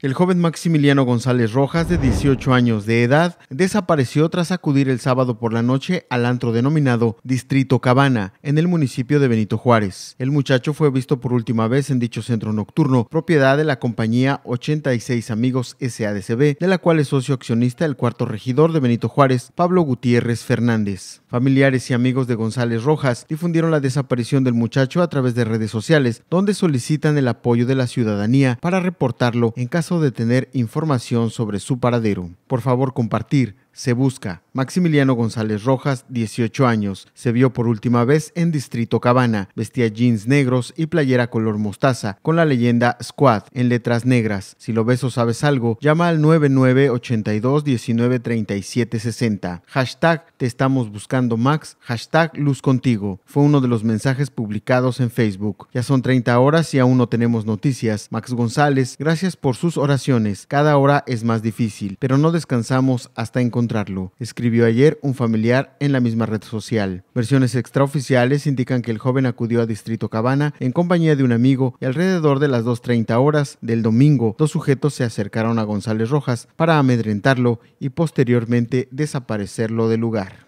El joven Maximiliano González Rojas, de 18 años de edad, desapareció tras acudir el sábado por la noche al antro denominado Distrito Cabana, en el municipio de Benito Juárez. El muchacho fue visto por última vez en dicho centro nocturno, propiedad de la compañía 86 Amigos SADCB, de la cual es socio accionista el cuarto regidor de Benito Juárez, Pablo Gutiérrez Fernández. Familiares y amigos de González Rojas difundieron la desaparición del muchacho a través de redes sociales, donde solicitan el apoyo de la ciudadanía para reportarlo en Casa de tener información sobre su paradero, por favor compartir, se busca. Maximiliano González Rojas, 18 años. Se vio por última vez en Distrito Cabana. Vestía jeans negros y playera color mostaza, con la leyenda Squad en letras negras. Si lo ves o sabes algo, llama al 9982 193760 Hashtag te estamos buscando Max. Hashtag luz contigo. Fue uno de los mensajes publicados en Facebook. Ya son 30 horas y aún no tenemos noticias. Max González, gracias por sus oraciones. Cada hora es más difícil, pero no descansamos hasta encontrar encontrarlo, escribió ayer un familiar en la misma red social. Versiones extraoficiales indican que el joven acudió a Distrito Cabana en compañía de un amigo y alrededor de las 2.30 horas del domingo, dos sujetos se acercaron a González Rojas para amedrentarlo y posteriormente desaparecerlo del lugar.